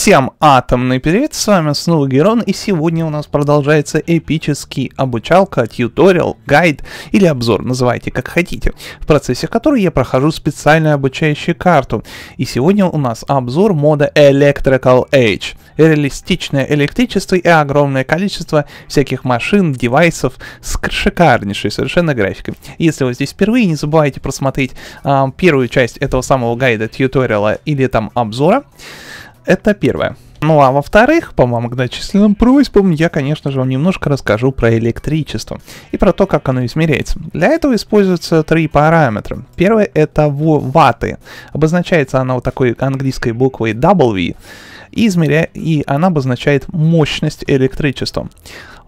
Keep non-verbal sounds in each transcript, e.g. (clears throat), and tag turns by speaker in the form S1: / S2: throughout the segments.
S1: Всем атомный привет, с вами снова Герон, и сегодня у нас продолжается эпический обучалка, тьюториал, гайд или обзор, называйте как хотите, в процессе которой я прохожу специальную обучающую карту. И сегодня у нас обзор мода Electrical Age. Реалистичное электричество и огромное количество всяких машин, девайсов с шикарнейшей совершенно графикой. Если вы здесь впервые, не забывайте просмотреть э, первую часть этого самого гайда, тьюториала или там обзора. Это первое. Ну а во-вторых, по вам многочисленным просьбам, я, конечно же, вам немножко расскажу про электричество и про то, как оно измеряется. Для этого используются три параметра. Первое это ваты. Обозначается она вот такой английской буквой W, и, измеря... и она обозначает мощность электричества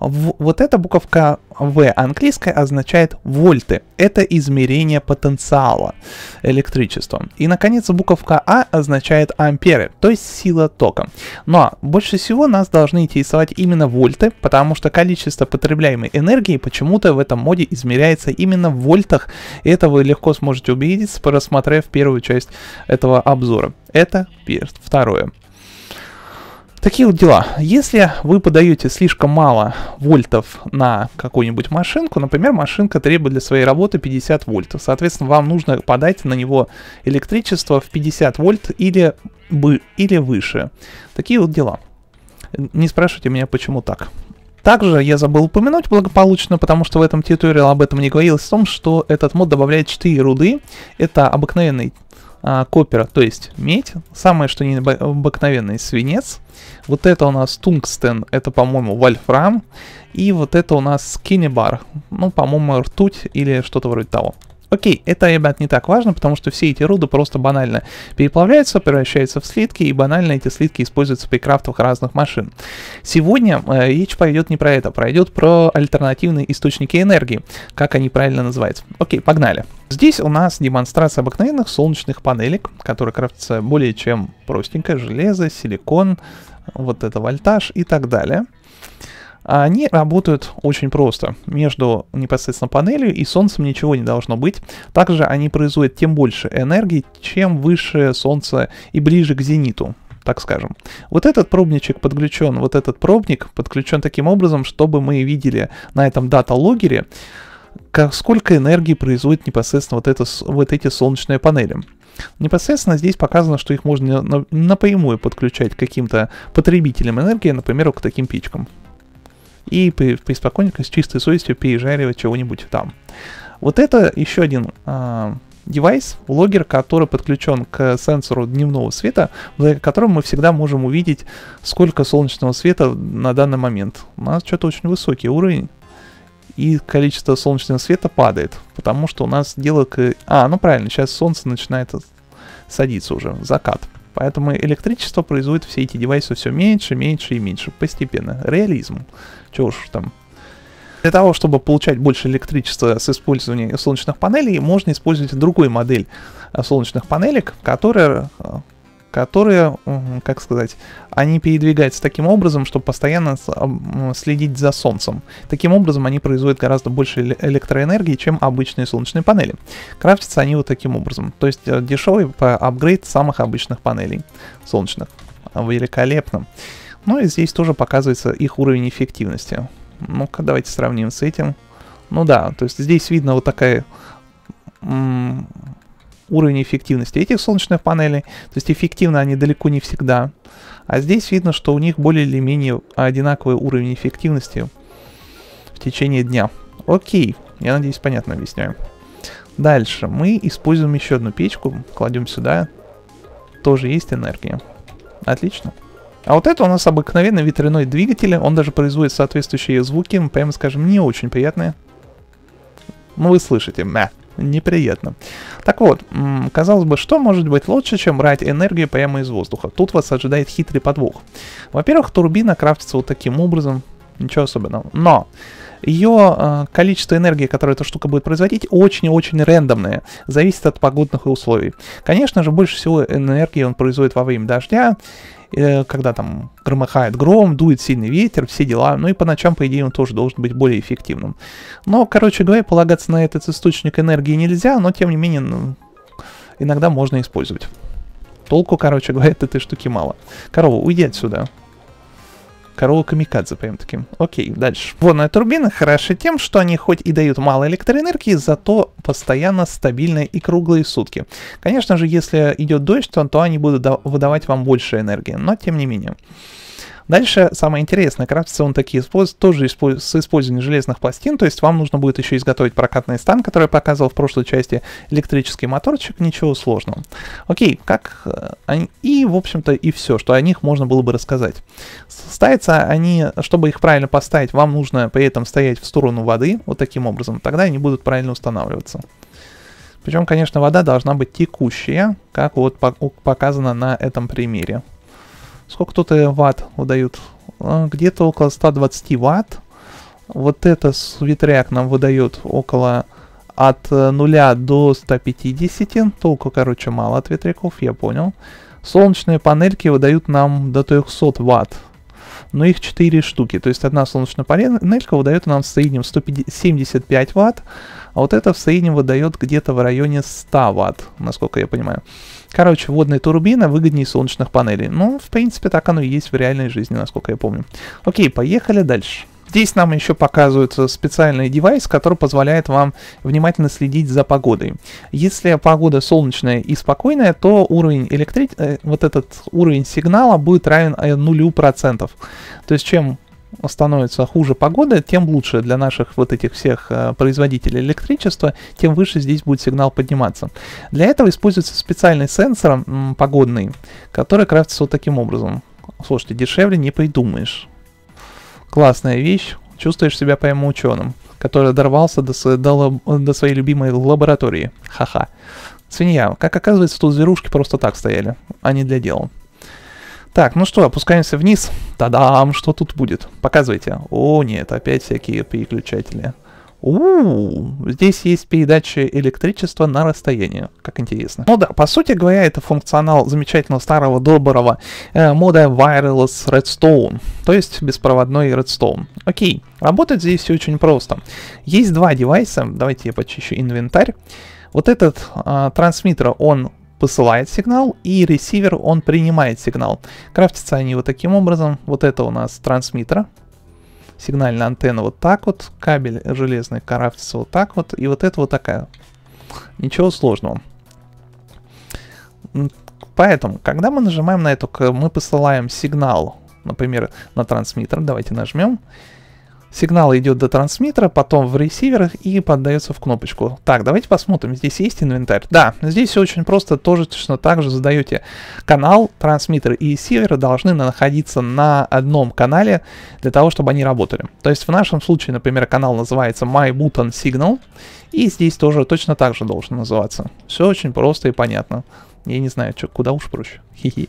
S1: вот эта буковка В английская означает вольты. Это измерение потенциала электричества. И, наконец, буковка А означает амперы, то есть сила тока. Но ну, а больше всего нас должны интересовать именно вольты, потому что количество потребляемой энергии почему-то в этом моде измеряется именно в вольтах. И это вы легко сможете убедиться, просмотрев первую часть этого обзора. Это первое. второе. Такие вот дела. Если вы подаете слишком мало вольтов на какую-нибудь машинку, например, машинка требует для своей работы 50 вольтов, соответственно, вам нужно подать на него электричество в 50 вольт или, бы, или выше. Такие вот дела. Не спрашивайте меня, почему так. Также я забыл упомянуть благополучно, потому что в этом тьюториале об этом не говорилось, в том, что этот мод добавляет 4 руды. Это обыкновенный а, копера, то есть медь, самое что не обыкновенный свинец. Вот это у нас тунгстен, это, по-моему, вольфрам. И вот это у нас кинебар, ну, по-моему, ртуть или что-то вроде того. Окей, это, ребят, не так важно, потому что все эти руды просто банально переплавляются, превращаются в слитки, и банально эти слитки используются при крафтах разных машин. Сегодня э, речь пойдет не про это, пройдет про альтернативные источники энергии, как они правильно называются. Окей, погнали. Здесь у нас демонстрация обыкновенных солнечных панелек, которые крафтятся более чем простенько, железо, силикон, вот это вольтаж и так далее. Они работают очень просто. Между непосредственно панелью и солнцем ничего не должно быть. Также они производят тем больше энергии, чем выше солнце и ближе к зениту так скажем. Вот этот пробничек подключен, вот этот пробник подключен таким образом, чтобы мы видели на этом дата-логере, сколько энергии производит непосредственно вот, это, вот эти солнечные панели. Непосредственно здесь показано, что их можно напрямую подключать к каким-то потребителям энергии, например, к таким печкам и при, приспокойненько с чистой совестью пережаривать чего-нибудь там. Вот это еще один э, девайс, логер, который подключен к сенсору дневного света, благодаря которому мы всегда можем увидеть, сколько солнечного света на данный момент. У нас что-то очень высокий уровень, и количество солнечного света падает, потому что у нас дело к... А, ну правильно, сейчас солнце начинает садиться уже, закат. Поэтому электричество производит все эти девайсы все меньше, меньше и меньше. Постепенно. Реализм. Чего уж там. Для того, чтобы получать больше электричества с использованием солнечных панелей, можно использовать другую модель э, солнечных панелек, которая э, которые, как сказать, они передвигаются таким образом, чтобы постоянно следить за солнцем. Таким образом они производят гораздо больше электроэнергии, чем обычные солнечные панели. Крафтятся они вот таким образом, то есть э, дешевый апгрейд самых обычных панелей солнечных. Великолепно. Ну и здесь тоже показывается их уровень эффективности. Ну-ка, давайте сравним с этим. Ну да, то есть здесь видно вот такая уровень эффективности этих солнечных панелей. То есть эффективно они далеко не всегда. А здесь видно, что у них более или менее одинаковый уровень эффективности в течение дня. Окей, я надеюсь, понятно объясняю. Дальше мы используем еще одну печку, кладем сюда. Тоже есть энергия. Отлично. А вот это у нас обыкновенный ветряной двигатель, он даже производит соответствующие звуки, прямо скажем, не очень приятные. Ну вы слышите, мя неприятно. Так вот, казалось бы, что может быть лучше, чем брать энергию прямо из воздуха? Тут вас ожидает хитрый подвох. Во-первых, турбина крафтится вот таким образом, ничего особенного. Но ее э, а, количество энергии, которое эта штука будет производить, очень-очень рандомное. Зависит от погодных условий. Конечно же, больше всего энергии он производит во время дождя Э, когда там громыхает гром, дует сильный ветер, все дела, ну и по ночам, по идее, он тоже должен быть более эффективным. Но, короче говоря, полагаться на этот источник энергии нельзя, но, тем не менее, ну, иногда можно использовать. Толку, короче говоря, от этой штуки мало. Корова, уйди отсюда. Королу Камикадзе прям таким. Окей, дальше. Водные а турбины хороши тем, что они хоть и дают мало электроэнергии, зато постоянно стабильные и круглые сутки. Конечно же, если идет дождь, то, то они будут выдавать вам больше энергии, но тем не менее. Дальше самое интересное, крафтятся он такие тоже с использованием железных пластин, то есть вам нужно будет еще изготовить прокатный стан, который я показывал в прошлой части, электрический моторчик, ничего сложного. Окей, как э, они... И, в общем-то, и все, что о них можно было бы рассказать. Ставятся они, чтобы их правильно поставить, вам нужно при этом стоять в сторону воды, вот таким образом, тогда они будут правильно устанавливаться. Причем, конечно, вода должна быть текущая, как вот показано на этом примере. Сколько тут э, ватт выдают? А, где-то около 120 ватт. Вот это ветряк нам выдает около от 0 э, до 150. Толку, короче, мало от ветряков, я понял. Солнечные панельки выдают нам до 300 ватт. Но их 4 штуки. То есть одна солнечная панелька выдает нам в среднем 175 ватт. А вот это в среднем выдает где-то в районе 100 ватт, насколько я понимаю. Короче, водная турбина выгоднее солнечных панелей. Ну, в принципе, так оно и есть в реальной жизни, насколько я помню. Окей, поехали дальше. Здесь нам еще показывают специальный девайс, который позволяет вам внимательно следить за погодой. Если погода солнечная и спокойная, то уровень электри... Э, вот этот уровень сигнала будет равен э, нулю процентов. То есть чем становится хуже погода, тем лучше для наших вот этих всех э, производителей электричества, тем выше здесь будет сигнал подниматься. Для этого используется специальный сенсор погодный, который крафтится вот таким образом. Слушайте, дешевле не придумаешь. Классная вещь, чувствуешь себя прямо ученым, который дорвался до, до, до своей любимой лаборатории. Ха-ха. Свинья, как оказывается, тут зверушки просто так стояли, а не для дела. Так, ну что, опускаемся вниз. Та-дам, что тут будет? Показывайте. О, нет, опять всякие переключатели. У, -у, у здесь есть передача электричества на расстояние. Как интересно. Ну да, по сути говоря, это функционал замечательного старого доброго э, мода Wireless Redstone, то есть беспроводной Redstone. Окей, работает здесь все очень просто. Есть два девайса, давайте я почищу инвентарь. Вот этот э, трансмиттер, он посылает сигнал, и ресивер, он принимает сигнал. Крафтятся они вот таким образом. Вот это у нас трансмиттер, сигнальная антенна вот так вот, кабель железный крафтится вот так вот, и вот это вот такая. Ничего сложного. Поэтому, когда мы нажимаем на эту, мы посылаем сигнал, например, на трансмиттер, давайте нажмем, Сигнал идет до трансмиттера, потом в ресиверах и поддается в кнопочку. Так, давайте посмотрим, здесь есть инвентарь? Да, здесь все очень просто, тоже точно так же задаете канал, трансмиттер и ресивер должны находиться на одном канале для того, чтобы они работали. То есть в нашем случае, например, канал называется MyButton Signal, и здесь тоже точно так же должен называться. Все очень просто и понятно. Я не знаю, что, куда уж проще. Хе-хе.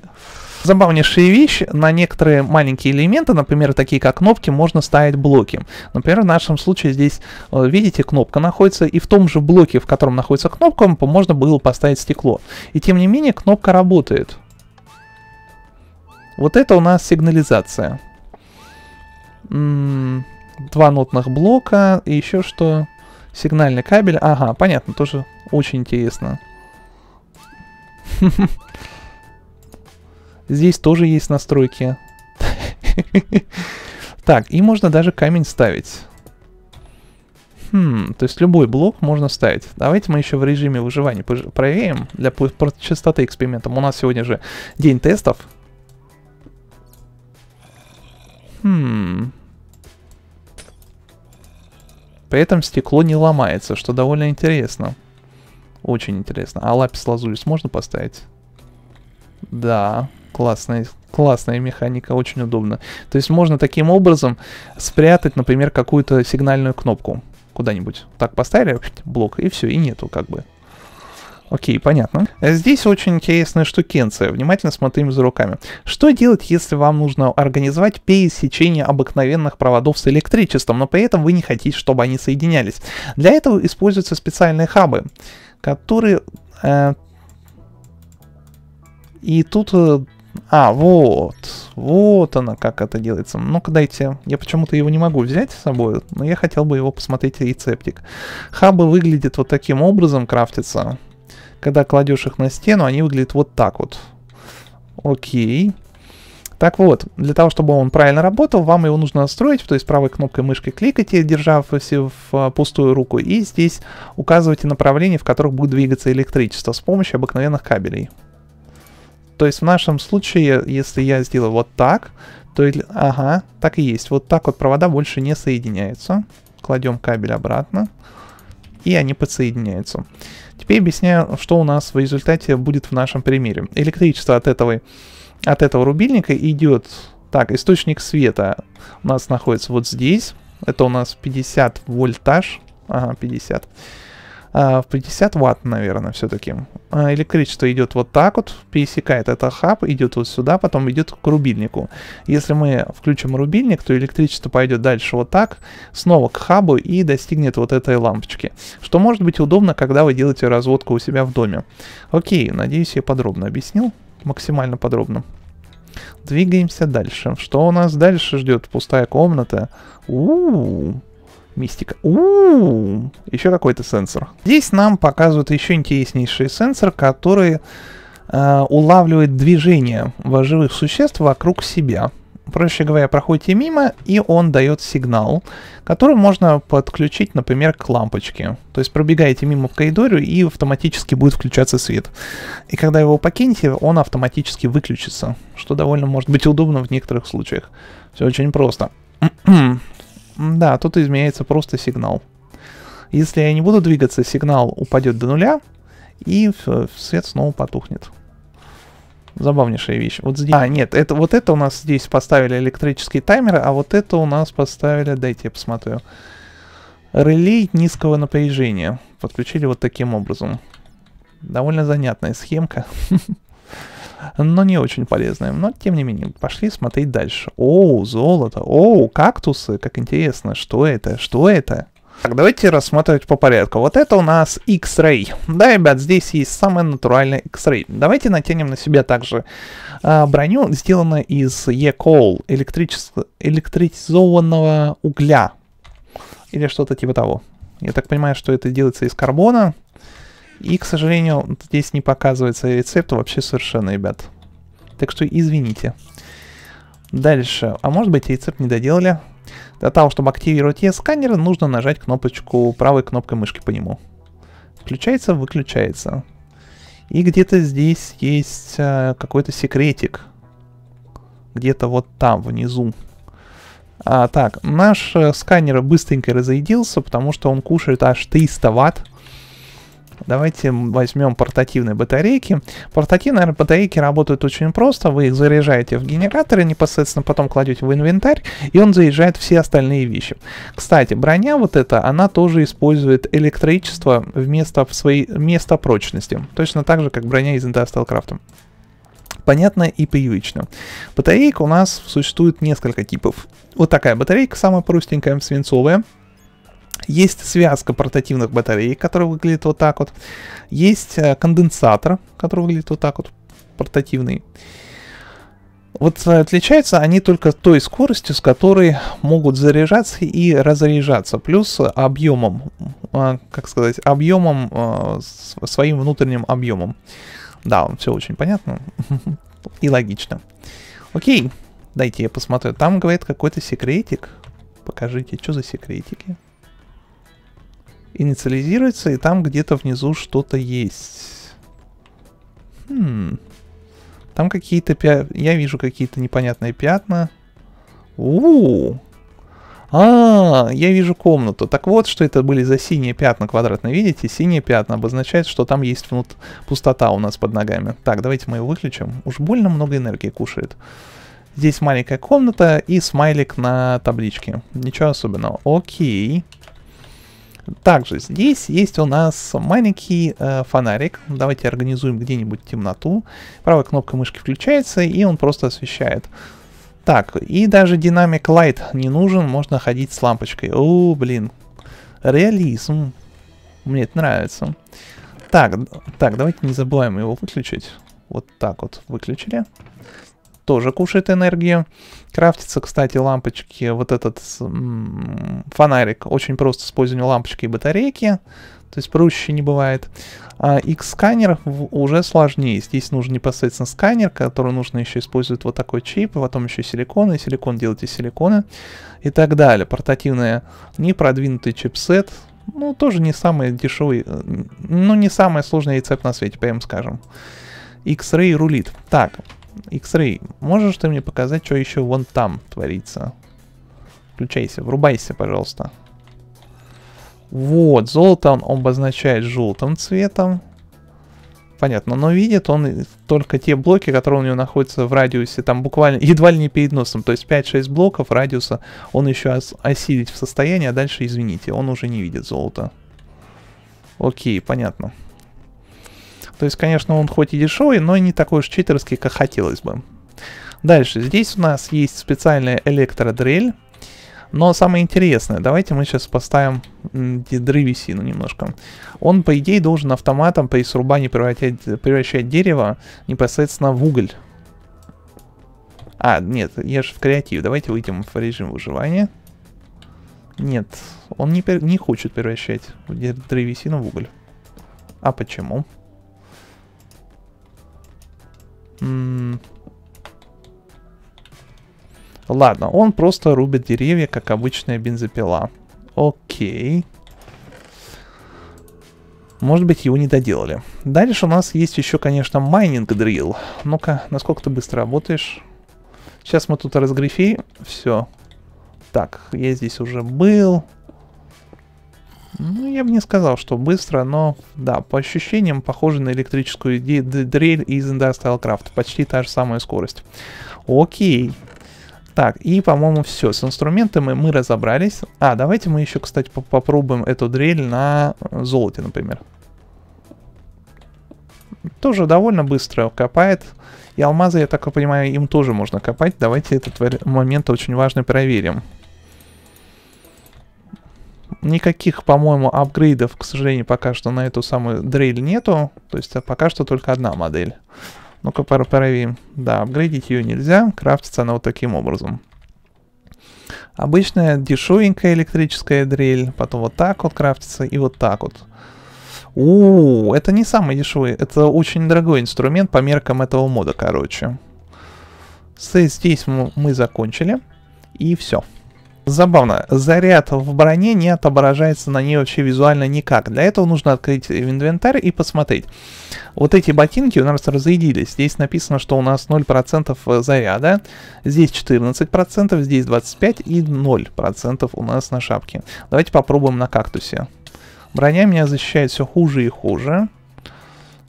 S1: Забавнейшая вещь, на некоторые маленькие элементы, например, такие как кнопки, можно ставить блоки. Например, в нашем случае здесь, э, видите, кнопка находится, и в том же блоке, в котором находится кнопка, можно было поставить стекло. И тем не менее, кнопка работает. Вот это у нас сигнализация. М-м, два нотных блока, и еще что? Сигнальный кабель. Ага, понятно, тоже очень интересно. (laughs) Здесь тоже есть настройки. (laughs) Так, и можно даже камень ставить. Хм, то есть любой блок можно ставить. Давайте мы еще в режиме выживания проверим для частоты эксперимента. У нас сегодня же день тестов. Хм. При этом стекло не ломается, что довольно интересно. Очень интересно. А лапис лазурис можно поставить? Да. Классная, классная механика, очень удобно. То есть можно таким образом спрятать, например, какую-то сигнальную кнопку куда-нибудь. Так поставили блок, и все, и нету как бы. Окей, понятно. Здесь очень интересная штукенция. Внимательно смотрим за руками. Что делать, если вам нужно организовать пересечение обыкновенных проводов с электричеством, но при этом вы не хотите, чтобы они соединялись? Для этого используются специальные хабы, которые... Э, и тут э, а, вот. Вот она, как это делается. Ну-ка, дайте. Я почему-то его не могу взять с собой, но я хотел бы его посмотреть рецептик. Хабы выглядят вот таким образом, крафтятся. Когда кладешь их на стену, они выглядят вот так вот. Окей. Так вот, для того, чтобы он правильно работал, вам его нужно настроить, то есть правой кнопкой мышки кликайте, держав все в а, пустую руку, и здесь указывайте направление, в которых будет двигаться электричество с помощью обыкновенных кабелей. То есть в нашем случае, если я сделаю вот так, то... Ага, так и есть. Вот так вот провода больше не соединяются. Кладем кабель обратно. И они подсоединяются. Теперь объясняю, что у нас в результате будет в нашем примере. Электричество от этого, от этого рубильника идет... Так, источник света у нас находится вот здесь. Это у нас 50 вольтаж. Ага, 50. А, в 50 ватт, наверное, все-таки. А, электричество идет вот так вот, пересекает этот хаб, идет вот сюда, потом идет к рубильнику. Если мы включим рубильник, то электричество пойдет дальше вот так, снова к хабу и достигнет вот этой лампочки. Что может быть удобно, когда вы делаете разводку у себя в доме. Окей, надеюсь, я подробно объяснил, максимально подробно. Двигаемся дальше. Что у нас дальше ждет? Пустая комната. У-у-у. Мистика. У, -у, -у еще какой-то сенсор. Здесь нам показывают еще интереснейший сенсор, который э, улавливает движение живых существ вокруг себя. Проще говоря, проходите мимо, и он дает сигнал, который можно подключить, например, к лампочке. То есть пробегаете мимо по коридору, и автоматически будет включаться свет. И когда его покинете, он автоматически выключится, что довольно может быть удобно в некоторых случаях. Все очень просто. (clears throat) Да, тут изменяется просто сигнал. Если я не буду двигаться, сигнал упадет до нуля, и свет снова потухнет. Забавнейшая вещь. Вот здесь... А, нет, это, вот это у нас здесь поставили электрические таймеры, а вот это у нас поставили... Дайте я посмотрю. Релей низкого напряжения. Подключили вот таким образом. Довольно занятная схемка. (laughs) но не очень полезное, Но, тем не менее, пошли смотреть дальше. Оу, золото, оу, кактусы, как интересно, что это, что это? Так, давайте рассматривать по порядку. Вот это у нас X-Ray. Да, ребят, здесь есть самый натуральный X-Ray. Давайте натянем на себя также э, броню, сделанную из E-Coal, электризованного угля. Или что-то типа того. Я так понимаю, что это делается из карбона. И, к сожалению, здесь не показывается рецепт вообще совершенно, ребят. Так что извините. Дальше. А может быть рецепт не доделали? Для того, чтобы активировать e-сканер, нужно нажать кнопочку правой кнопкой мышки по нему. Включается, выключается. И где-то здесь есть э, какой-то секретик. Где-то вот там, внизу. А, так, наш э, сканер быстренько разрядился, потому что он кушает аж 300 ватт. Давайте возьмем портативные батарейки. Портативные батарейки работают очень просто. Вы их заряжаете в генераторы, непосредственно потом кладете в инвентарь, и он заряжает все остальные вещи. Кстати, броня вот эта, она тоже использует электричество вместо, своей, вместо прочности. Точно так же, как броня из Industrial Craft понятно и привычно. Батареек у нас существует несколько типов. Вот такая батарейка, самая простенькая, свинцовая, есть связка портативных батарей, которая выглядит вот так вот. Есть э, конденсатор, который выглядит вот так вот, портативный. Вот э, отличаются они только той скоростью, с которой могут заряжаться и разряжаться, плюс объемом, э, как сказать, объемом, своим внутренним объемом. Да, все очень понятно (laughs) и логично. Окей, дайте я посмотрю. Там, говорит, какой-то секретик. Покажите, что за секретики инициализируется, и там где-то внизу что-то есть. Хм. Там какие-то пя... Я вижу какие-то непонятные пятна. У-у-у. А, я вижу комнату. Так вот, что это были за синие пятна квадратные. Видите, синие пятна обозначают, что там есть внут... пустота у нас под ногами. Так, давайте мы его выключим. Уж больно много энергии кушает. Здесь маленькая комната и смайлик на табличке. Ничего особенного. Окей. Также здесь есть у нас маленький э, фонарик. Давайте организуем где-нибудь темноту. Правая кнопка мышки включается, и он просто освещает. Так, и даже динамик Light не нужен, можно ходить с лампочкой. О, блин. Реализм. Мне это нравится. Так, так, давайте не забываем его выключить. Вот так вот выключили тоже кушает энергию. Крафтится, кстати, лампочки, вот этот фонарик, очень просто с использованием лампочки и батарейки, то есть проще не бывает. А X-сканер уже сложнее, здесь нужен непосредственно сканер, который нужно еще использовать вот такой чип, потом еще силикон и силикон делать из силикона и так далее. Портативная, непродвинутый чипсет, ну, тоже не самый дешевый, э, ну, не самый сложный рецепт на свете, прям скажем. X-Ray рулит. Так, X-Ray, можешь ты мне показать, что еще вон там творится? Включайся, врубайся, пожалуйста. Вот, золото он обозначает желтым цветом. Понятно, но видит он только те блоки, которые у него находятся в радиусе, там буквально, едва ли не перед носом, то есть 5-6 блоков радиуса он еще осилить в состоянии, а дальше, извините, он уже не видит золото. Окей, понятно. То есть, конечно, он хоть и дешевый, но не такой уж читерский, как хотелось бы. Дальше, здесь у нас есть специальная электродрель. Но самое интересное, давайте мы сейчас поставим древесину немножко. Он, по идее, должен автоматом при срубании превращать, превращать дерево непосредственно в уголь. А, нет, я же в креатив. Давайте выйдем в режим выживания. Нет, он не, не хочет превращать древесину в уголь. А почему? Почему? Ладно, он просто рубит деревья, как обычная бензопила. Окей. Может быть, его не доделали. Дальше у нас есть еще, конечно, майнинг дрил. Ну-ка, насколько ты быстро работаешь? Сейчас мы тут разгрифей. Все. Так, я здесь уже был. Ну, я бы не сказал, что быстро, но да, по ощущениям похоже на электрическую дрель из Industrial Craft. Почти та же самая скорость. Окей. Так, и, по-моему, все. С инструментами мы разобрались. А, давайте мы еще, кстати, по попробуем эту дрель на э, золоте, например. Тоже довольно быстро копает. И алмазы, я так понимаю, им тоже можно копать. Давайте этот момент очень важный проверим. Никаких, по-моему, апгрейдов, к сожалению, пока что на эту самую дрель нету. То есть а пока что только одна модель. Ну-ка проверим. Да, апгрейдить ее нельзя. Крафтится она вот таким образом. Обычная дешевенькая электрическая дрель. Потом вот так вот крафтится и вот так вот. У, -у, -у это не самый дешевый. Это очень дорогой инструмент по меркам этого мода, короче. Здесь мы, мы закончили. И все. Забавно, заряд в броне не отображается на ней вообще визуально никак. Для этого нужно открыть инвентарь и посмотреть. Вот эти ботинки у нас разрядились. Здесь написано, что у нас 0% э, заряда, здесь 14%, здесь 25% и 0% у нас на шапке. Давайте попробуем на кактусе. Броня меня защищает все хуже и хуже.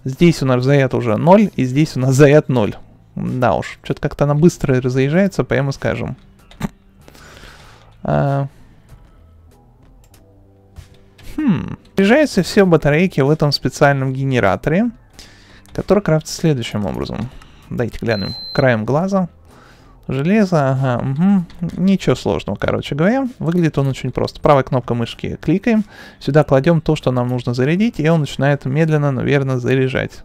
S1: Здесь у нас заряд уже 0, и здесь у нас заряд 0. Да уж, что-то как-то она быстро разъезжается, прямо скажем. А... Хм. Заряжаются все батарейки в этом специальном генераторе, который крафтится следующим образом. Дайте глянем краем глаза. Железо, ага, угу. ничего сложного, короче говоря. Выглядит он очень просто. Правой кнопкой мышки кликаем, сюда кладем то, что нам нужно зарядить, и он начинает медленно, наверное, заряжать.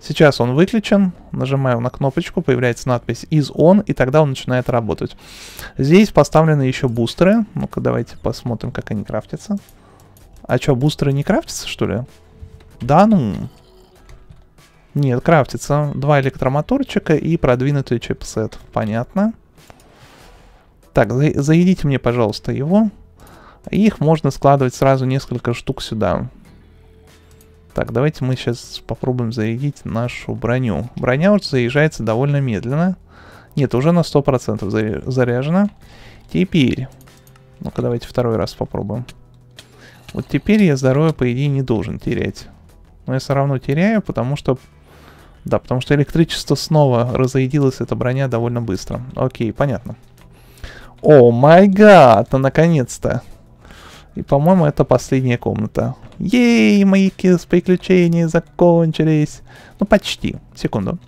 S1: Сейчас он выключен, нажимаю на кнопочку, появляется надпись is on, и тогда он начинает работать. Здесь поставлены еще бустеры. Ну-ка, давайте посмотрим, как они крафтятся. А что, бустеры не крафтятся, что ли? Да ну. Нет, крафтится. Два электромоторчика и продвинутый чипсет. Понятно. Так, за заедите мне, пожалуйста, его. Их можно складывать сразу несколько штук сюда. Так, давайте мы сейчас попробуем зарядить нашу броню. Броня уже заезжается довольно медленно. Нет, уже на 100% заряжена. Теперь... Ну-ка, давайте второй раз попробуем. Вот теперь я здоровье, по идее, не должен терять. Но я все равно теряю, потому что... Да, потому что электричество снова разоедилось, эта броня довольно быстро. Окей, понятно. О май гад, а, наконец-то. И, по-моему, это последняя комната. Ей, мои приключения закончились. Ну, почти. Секунду.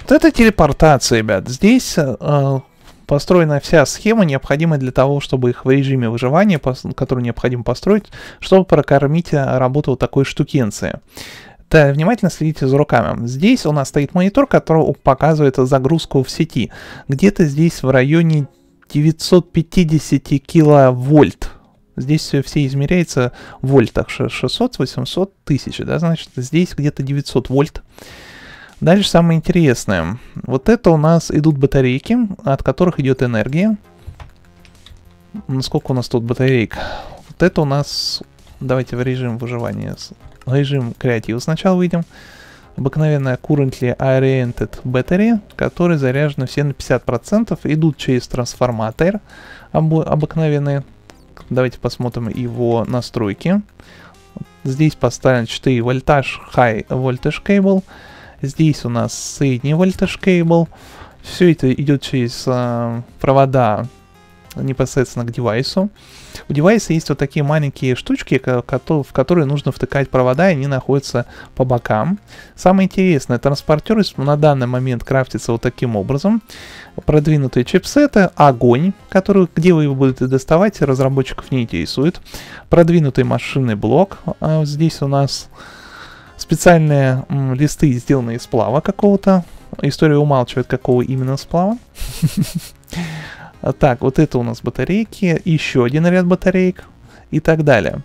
S1: Вот это телепортация, ребят. Здесь э, построена вся схема, необходимая для того, чтобы их в режиме выживания, который необходимо построить, чтобы прокормить э, работу вот такой штукенции. Да, внимательно следите за руками. Здесь у нас стоит монитор, который показывает загрузку в сети. Где-то здесь в районе 950 киловольт Здесь все, все измеряется в вольтах 600, 800, 1000, да, значит, здесь где-то 900 вольт. Дальше самое интересное. Вот это у нас идут батарейки, от которых идет энергия. Насколько у нас тут батареек? Вот это у нас... Давайте в режим выживания. Режим креатива сначала выйдем. Обыкновенная currently oriented battery, которые заряжены все на 50%, идут через трансформатор обыкновенные. Давайте посмотрим его настройки. Здесь поставлен 4 вольтаж, high voltage cable. Здесь у нас средний вольтаж cable. Все это идет через э, провода непосредственно к девайсу. У девайса есть вот такие маленькие штучки, в которые нужно втыкать провода, и они находятся по бокам. Самое интересное, транспортер на данный момент крафтится вот таким образом. Продвинутые чипсеты, огонь, который, где вы его будете доставать, разработчиков не интересует. Продвинутый машинный блок, э, здесь у нас специальные листы, сделанные из сплава какого-то. История умалчивает, какого именно сплава. (laughs) А так, вот это у нас батарейки, еще один ряд батареек и так далее.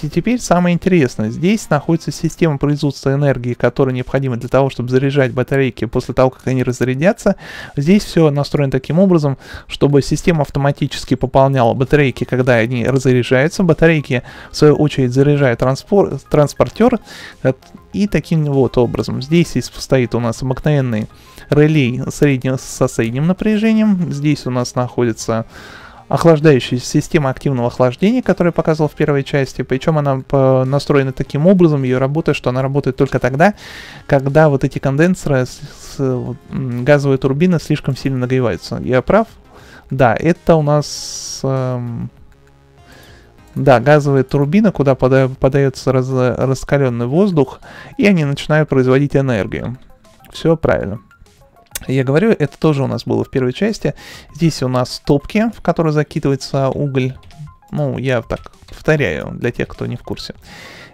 S1: И теперь самое интересное, здесь находится система производства энергии, которая необходима для того, чтобы заряжать батарейки после того, как они разрядятся. Здесь все настроено таким образом, чтобы система автоматически пополняла батарейки, когда они разряжаются. Батарейки, в свою очередь, заряжают транспор транспортер. Э, и таким вот образом. Здесь стоит у нас обыкновенный релей среднего, со средним напряжением. Здесь у нас находится охлаждающая система активного охлаждения, которую я показывал в первой части. Причем она э, настроена таким образом, ее работа, что она работает только тогда, когда вот эти конденсеры, с, с, газовые турбины слишком сильно нагреваются. Я прав? Да, это у нас... Эм, да, газовая турбина, куда подается раз раскаленный воздух, и они начинают производить энергию. Все правильно я говорю, это тоже у нас было в первой части. Здесь у нас топки, в которые закидывается уголь. Ну, я так повторяю, для тех, кто не в курсе.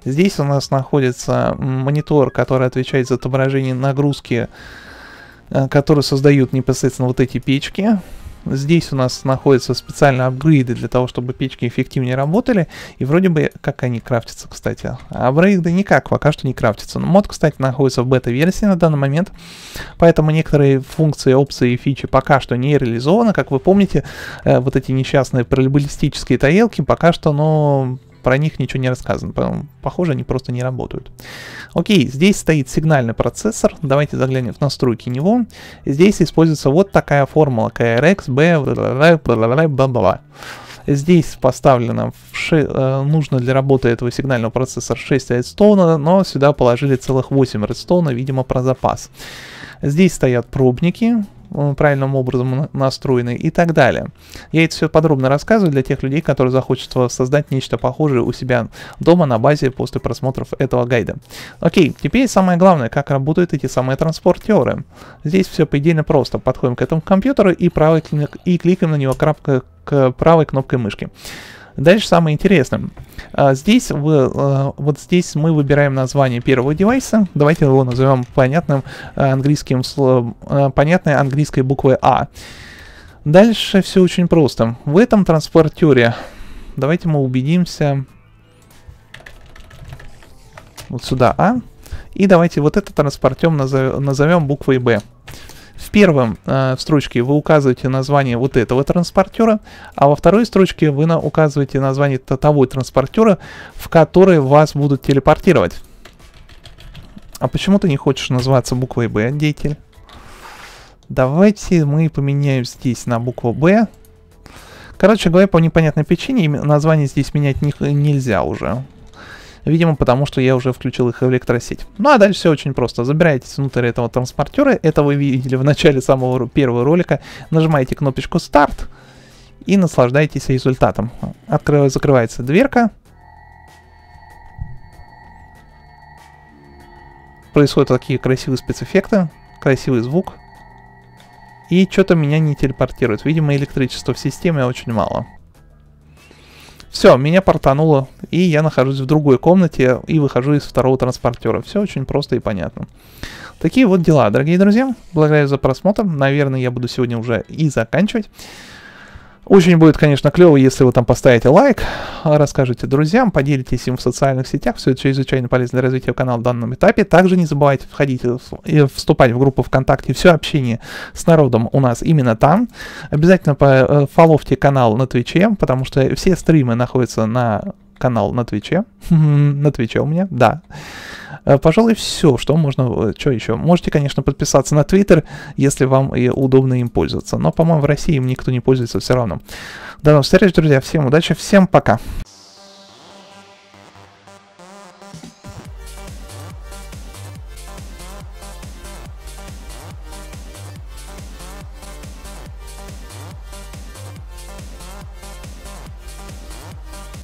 S1: Здесь у нас находится монитор, который отвечает за отображение нагрузки, э, который создают непосредственно вот эти печки. Здесь у нас находятся специальные апгрейды для того, чтобы печки эффективнее работали. И вроде бы как они крафтятся, кстати. Апгрейды никак пока что не крафтятся. Но мод, кстати, находится в бета-версии на данный момент. Поэтому некоторые функции, опции и фичи пока что не реализованы. Как вы помните, э, вот эти несчастные параболистические тарелки пока что, но ну, про них ничего не рассказано, похоже, они просто не работают. Окей, здесь стоит сигнальный процессор, давайте заглянем в настройки него. Здесь используется вот такая формула KRX, B, бла-бла-бла. Здесь поставлено ши, э, нужно для работы этого сигнального процессора 6 редстоуна, но сюда положили целых 8 редстоуна, видимо, про запас. Здесь стоят пробники, Э, правильным образом настроены и так далее. Я это все подробно рассказываю для тех людей, которые захочет создать нечто похожее у себя дома на базе после просмотров этого гайда. Окей, теперь самое главное, как работают эти самые транспортеры. Здесь все по предельно просто. Подходим к этому компьютеру и, правой, и кликаем на него крапка, к правой кнопкой мышки. Дальше самое интересное. А, здесь вы, э, вот здесь мы выбираем название первого девайса. Давайте его назовем понятным э, английским словом, э, понятной английской буквой А. Дальше все очень просто. В этом транспортере давайте мы убедимся вот сюда А. И давайте вот этот транспортем назовем, назовем буквой Б. В первом э, строчке вы указываете название вот этого транспортера, а во второй строчке вы на, указываете название того транспортера, в который вас будут телепортировать. А почему ты не хочешь называться буквой Б, деятель? Давайте мы поменяем здесь на букву Б. Короче говоря, по непонятной причине название здесь менять не, нельзя уже. Видимо, потому что я уже включил их в электросеть. Ну а дальше все очень просто. Забираетесь внутрь этого транспортера. Это вы видели в начале самого первого ролика. Нажимаете кнопочку «Старт» и наслаждайтесь результатом. Открыв... Закрывается дверка. Происходят такие красивые спецэффекты, красивый звук. И что-то меня не телепортирует. Видимо, электричества в системе очень мало. Все, меня портануло, и я нахожусь в другой комнате и выхожу из второго транспортера. Все очень просто и понятно. Такие вот дела, дорогие друзья. Благодарю за просмотр. Наверное, я буду сегодня уже и заканчивать. Очень будет, конечно, клево, если вы там поставите лайк, а, расскажите друзьям, поделитесь им в социальных сетях. Все это чрезвычайно полезно для развития канала в данном этапе. Также не забывайте входить и э, вступать в группу ВКонтакте. Все общение с народом у нас именно там. Обязательно э, фоловьте канал на Твиче, потому что все стримы находятся на канал на Твиче. (laughs) на Твиче у меня, да. Э, пожалуй, все, что можно, э, что еще. Можете, конечно, подписаться на Twitter, если вам удобно им пользоваться. Но, по-моему, в России им никто не пользуется все равно. До новых встреч, друзья. Всем удачи, всем пока.